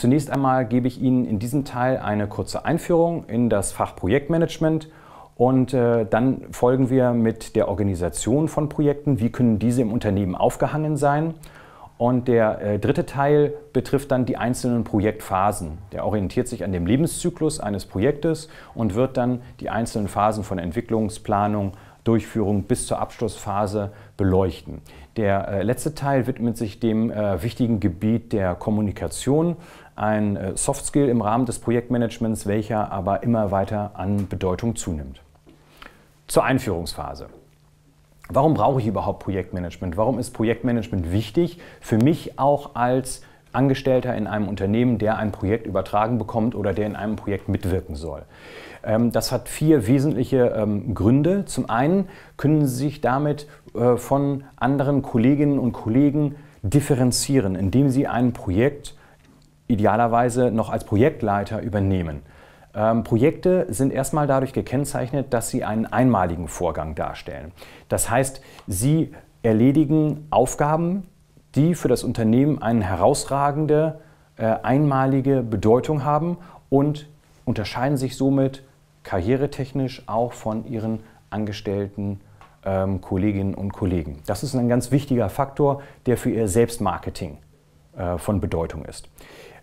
Zunächst einmal gebe ich Ihnen in diesem Teil eine kurze Einführung in das Fach Projektmanagement und äh, dann folgen wir mit der Organisation von Projekten. Wie können diese im Unternehmen aufgehangen sein? Und der äh, dritte Teil betrifft dann die einzelnen Projektphasen. Der orientiert sich an dem Lebenszyklus eines Projektes und wird dann die einzelnen Phasen von Entwicklungsplanung, Durchführung bis zur Abschlussphase beleuchten. Der äh, letzte Teil widmet sich dem wichtigen Gebiet der Kommunikation, ein äh, Skill im Rahmen des Projektmanagements, welcher aber immer weiter an Bedeutung zunimmt. Zur Einführungsphase. Warum brauche ich überhaupt Projektmanagement? Warum ist Projektmanagement wichtig für mich auch als Angestellter in einem Unternehmen, der ein Projekt übertragen bekommt oder der in einem Projekt mitwirken soll. Ähm, das hat vier wesentliche ähm, Gründe. Zum einen können Sie sich damit äh, von anderen Kolleginnen und Kollegen differenzieren, indem Sie ein Projekt idealerweise noch als Projektleiter übernehmen. Ähm, Projekte sind erstmal dadurch gekennzeichnet, dass sie einen einmaligen Vorgang darstellen. Das heißt, sie erledigen Aufgaben, die für das Unternehmen eine herausragende, äh, einmalige Bedeutung haben und unterscheiden sich somit karrieretechnisch auch von ihren angestellten ähm, Kolleginnen und Kollegen. Das ist ein ganz wichtiger Faktor, der für ihr Selbstmarketing äh, von Bedeutung ist.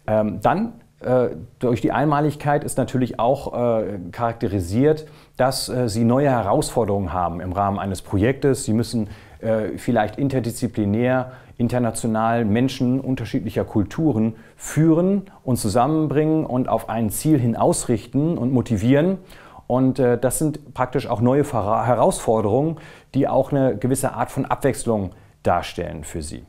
Ähm, dann äh, durch die Einmaligkeit ist natürlich auch äh, charakterisiert, dass äh, sie neue Herausforderungen haben im Rahmen eines Projektes. Sie müssen äh, vielleicht interdisziplinär, international Menschen unterschiedlicher Kulturen führen und zusammenbringen und auf ein Ziel hin ausrichten und motivieren. Und äh, das sind praktisch auch neue Herausforderungen, die auch eine gewisse Art von Abwechslung darstellen für sie.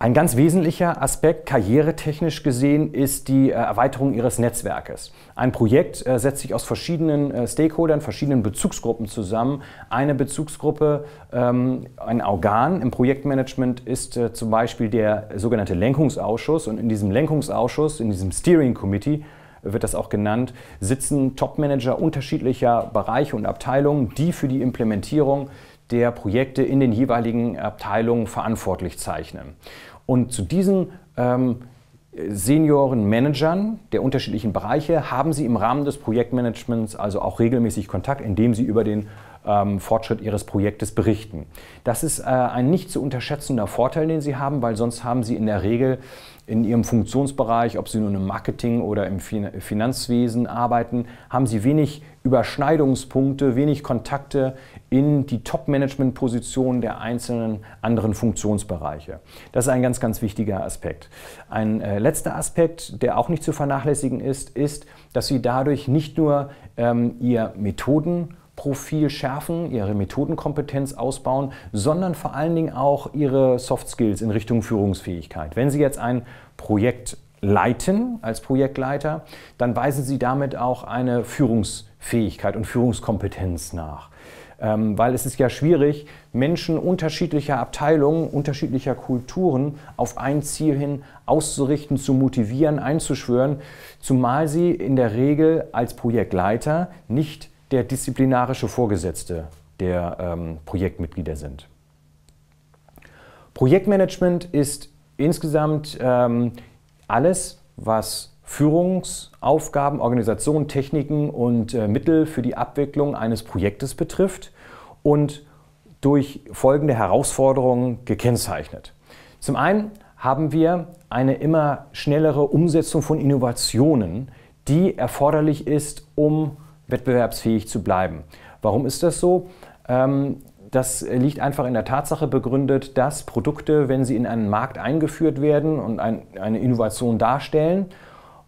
Ein ganz wesentlicher Aspekt karrieretechnisch gesehen ist die äh, Erweiterung Ihres Netzwerkes. Ein Projekt äh, setzt sich aus verschiedenen äh, Stakeholdern, verschiedenen Bezugsgruppen zusammen. Eine Bezugsgruppe, ähm, ein Organ im Projektmanagement ist zum Beispiel der sogenannte Lenkungsausschuss und in diesem Lenkungsausschuss, in diesem Steering Committee, wird das auch genannt, sitzen Topmanager unterschiedlicher Bereiche und Abteilungen, die für die Implementierung der Projekte in den jeweiligen Abteilungen verantwortlich zeichnen. Und zu diesen ähm, Senioren Managern der unterschiedlichen Bereiche haben Sie im Rahmen des Projektmanagements also auch regelmäßig Kontakt, indem Sie über den ähm, Fortschritt Ihres Projektes berichten. Das ist äh, ein nicht zu unterschätzender Vorteil, den Sie haben, weil sonst haben Sie in der Regel in Ihrem Funktionsbereich, ob Sie nun im Marketing oder im Finanzwesen arbeiten, haben Sie wenig Überschneidungspunkte, wenig Kontakte in die Top-Management-Positionen der einzelnen anderen Funktionsbereiche. Das ist ein ganz, ganz wichtiger Aspekt. Ein äh, letzter Aspekt, der auch nicht zu vernachlässigen ist, ist, dass Sie dadurch nicht nur ähm, Ihr Methoden- Profil schärfen, ihre Methodenkompetenz ausbauen, sondern vor allen Dingen auch ihre Soft Skills in Richtung Führungsfähigkeit. Wenn Sie jetzt ein Projekt leiten als Projektleiter, dann weisen Sie damit auch eine Führungsfähigkeit und Führungskompetenz nach. Ähm, weil es ist ja schwierig, Menschen unterschiedlicher Abteilungen, unterschiedlicher Kulturen auf ein Ziel hin auszurichten, zu motivieren, einzuschwören, zumal sie in der Regel als Projektleiter nicht der disziplinarische Vorgesetzte der ähm, Projektmitglieder sind. Projektmanagement ist insgesamt ähm, alles, was Führungsaufgaben, Organisationen, Techniken und äh, Mittel für die Abwicklung eines Projektes betrifft und durch folgende Herausforderungen gekennzeichnet. Zum einen haben wir eine immer schnellere Umsetzung von Innovationen, die erforderlich ist, um wettbewerbsfähig zu bleiben. Warum ist das so? Ähm, das liegt einfach in der Tatsache begründet, dass Produkte, wenn sie in einen Markt eingeführt werden und eine Innovation darstellen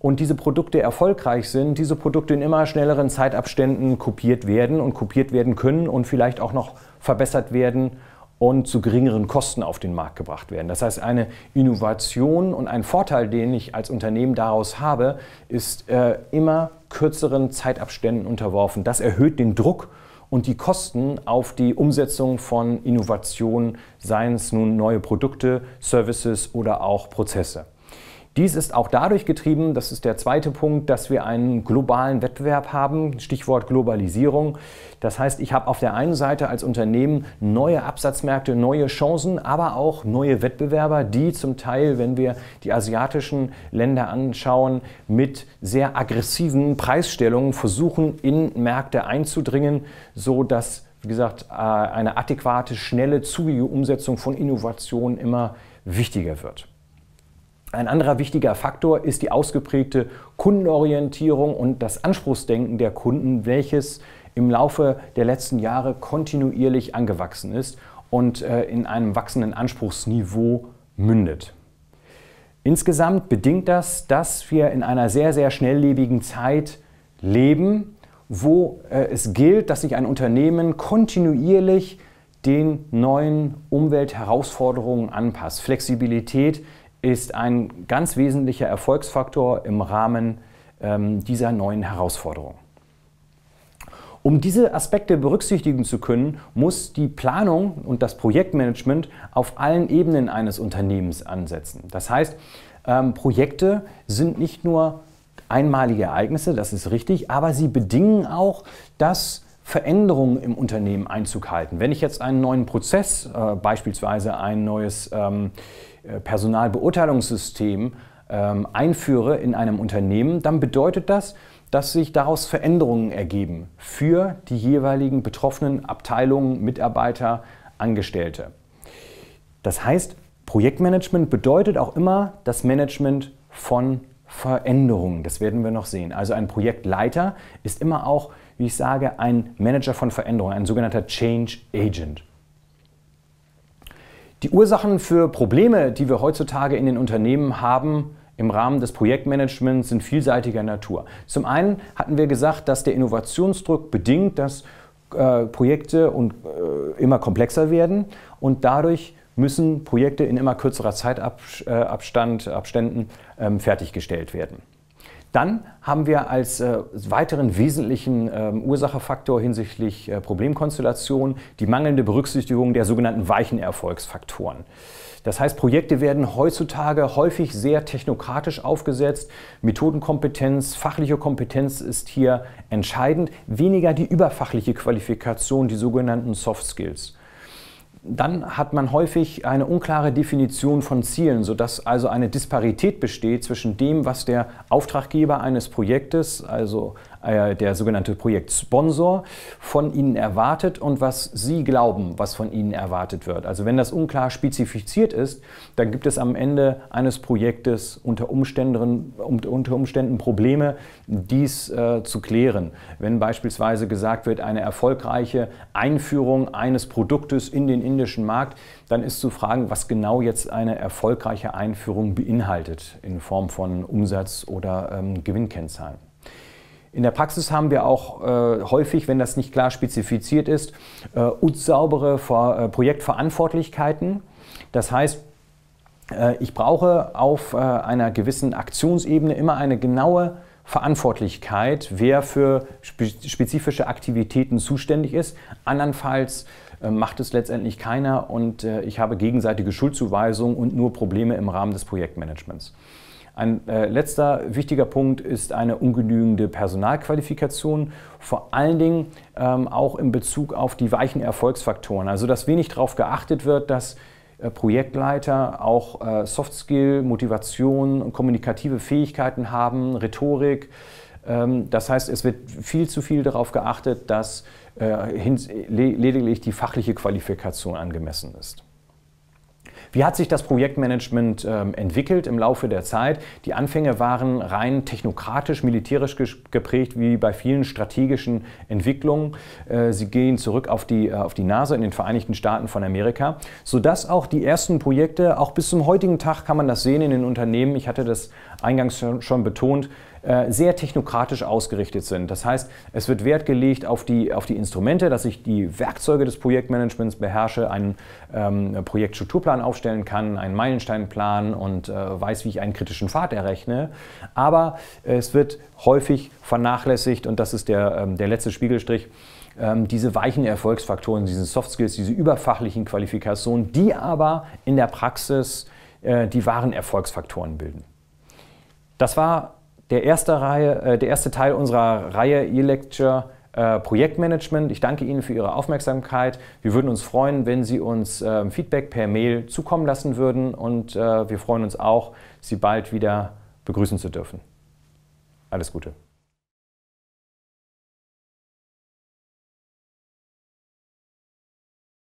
und diese Produkte erfolgreich sind, diese Produkte in immer schnelleren Zeitabständen kopiert werden und kopiert werden können und vielleicht auch noch verbessert werden und zu geringeren Kosten auf den Markt gebracht werden. Das heißt, eine Innovation und ein Vorteil, den ich als Unternehmen daraus habe, ist äh, immer kürzeren Zeitabständen unterworfen. Das erhöht den Druck und die Kosten auf die Umsetzung von Innovationen, seien es nun neue Produkte, Services oder auch Prozesse. Dies ist auch dadurch getrieben, das ist der zweite Punkt, dass wir einen globalen Wettbewerb haben, Stichwort Globalisierung. Das heißt, ich habe auf der einen Seite als Unternehmen neue Absatzmärkte, neue Chancen, aber auch neue Wettbewerber, die zum Teil, wenn wir die asiatischen Länder anschauen, mit sehr aggressiven Preisstellungen versuchen, in Märkte einzudringen, so dass wie gesagt, äh, eine adäquate, schnelle, zügige Umsetzung von Innovationen immer wichtiger wird. Ein anderer wichtiger Faktor ist die ausgeprägte Kundenorientierung und das Anspruchsdenken der Kunden, welches im Laufe der letzten Jahre kontinuierlich angewachsen ist und äh, in einem wachsenden Anspruchsniveau mündet. Insgesamt bedingt das, dass wir in einer sehr, sehr schnelllebigen Zeit leben, wo äh, es gilt, dass sich ein Unternehmen kontinuierlich den neuen Umweltherausforderungen anpasst. Flexibilität ist ein ganz wesentlicher Erfolgsfaktor im Rahmen ähm, dieser neuen Herausforderung. Um diese Aspekte berücksichtigen zu können, muss die Planung und das Projektmanagement auf allen Ebenen eines Unternehmens ansetzen. Das heißt, ähm, Projekte sind nicht nur einmalige Ereignisse, das ist richtig, aber sie bedingen auch, dass Veränderungen im Unternehmen Einzug halten. Wenn ich jetzt einen neuen Prozess, äh, beispielsweise ein neues ähm, äh, Personalbeurteilungssystem ähm, einführe in einem Unternehmen, dann bedeutet das, dass sich daraus Veränderungen ergeben für die jeweiligen betroffenen Abteilungen, Mitarbeiter, Angestellte. Das heißt, Projektmanagement bedeutet auch immer das Management von Veränderungen. Das werden wir noch sehen. Also ein Projektleiter ist immer auch wie ich sage, ein Manager von Veränderung, ein sogenannter Change Agent. Die Ursachen für Probleme, die wir heutzutage in den Unternehmen haben, im Rahmen des Projektmanagements sind vielseitiger Natur. Zum einen hatten wir gesagt, dass der Innovationsdruck bedingt, dass äh, Projekte und, äh, immer komplexer werden und dadurch müssen Projekte in immer kürzerer Zeitabstand, äh, Abständen ähm, fertiggestellt werden. Dann haben wir als äh, weiteren wesentlichen äh, Ursachefaktor hinsichtlich äh, Problemkonstellation die mangelnde Berücksichtigung der sogenannten weichen Erfolgsfaktoren. Das heißt, Projekte werden heutzutage häufig sehr technokratisch aufgesetzt. Methodenkompetenz, fachliche Kompetenz ist hier entscheidend, weniger die überfachliche Qualifikation, die sogenannten Soft Skills. Dann hat man häufig eine unklare Definition von Zielen, sodass also eine Disparität besteht zwischen dem, was der Auftraggeber eines Projektes, also äh, der sogenannte Projektsponsor, von Ihnen erwartet und was Sie glauben, was von Ihnen erwartet wird. Also wenn das unklar spezifiziert ist, dann gibt es am Ende eines Projektes unter Umständen, unter Umständen Probleme, dies äh, zu klären. Wenn beispielsweise gesagt wird, eine erfolgreiche Einführung eines Produktes in den indischen Markt, dann ist zu fragen, was genau jetzt eine erfolgreiche Einführung beinhaltet in Form von Umsatz oder ähm, Gewinnkennzahlen. In der Praxis haben wir auch äh, häufig, wenn das nicht klar spezifiziert ist, äh, unsaubere Ver äh, Projektverantwortlichkeiten. Das heißt, äh, ich brauche auf äh, einer gewissen Aktionsebene immer eine genaue Verantwortlichkeit, wer für spezifische Aktivitäten zuständig ist. Andernfalls macht es letztendlich keiner und ich habe gegenseitige Schuldzuweisungen und nur Probleme im Rahmen des Projektmanagements. Ein äh, letzter wichtiger Punkt ist eine ungenügende Personalqualifikation, vor allen Dingen ähm, auch in Bezug auf die weichen Erfolgsfaktoren. Also dass wenig darauf geachtet wird, dass äh, Projektleiter auch äh, Softskill, Motivation, und kommunikative Fähigkeiten haben, Rhetorik. Ähm, das heißt, es wird viel zu viel darauf geachtet, dass äh, lediglich die fachliche Qualifikation angemessen ist. Wie hat sich das Projektmanagement ähm, entwickelt im Laufe der Zeit? Die Anfänge waren rein technokratisch, militärisch geprägt, wie bei vielen strategischen Entwicklungen. Äh, sie gehen zurück auf die, äh, auf die NASA in den Vereinigten Staaten von Amerika, sodass auch die ersten Projekte, auch bis zum heutigen Tag kann man das sehen in den Unternehmen. Ich hatte das eingangs schon betont, äh, sehr technokratisch ausgerichtet sind. Das heißt, es wird Wert gelegt auf die, auf die Instrumente, dass ich die Werkzeuge des Projektmanagements beherrsche, einen ähm, Projektstrukturplan aufstellen kann, einen Meilensteinplan und äh, weiß, wie ich einen kritischen Pfad errechne. Aber es wird häufig vernachlässigt, und das ist der, ähm, der letzte Spiegelstrich, ähm, diese weichen Erfolgsfaktoren, diese Soft Skills, diese überfachlichen Qualifikationen, die aber in der Praxis äh, die wahren Erfolgsfaktoren bilden. Das war der erste, Reihe, äh, der erste Teil unserer Reihe E-Lecture äh, Projektmanagement. Ich danke Ihnen für Ihre Aufmerksamkeit. Wir würden uns freuen, wenn Sie uns äh, Feedback per Mail zukommen lassen würden und äh, wir freuen uns auch, Sie bald wieder begrüßen zu dürfen. Alles Gute.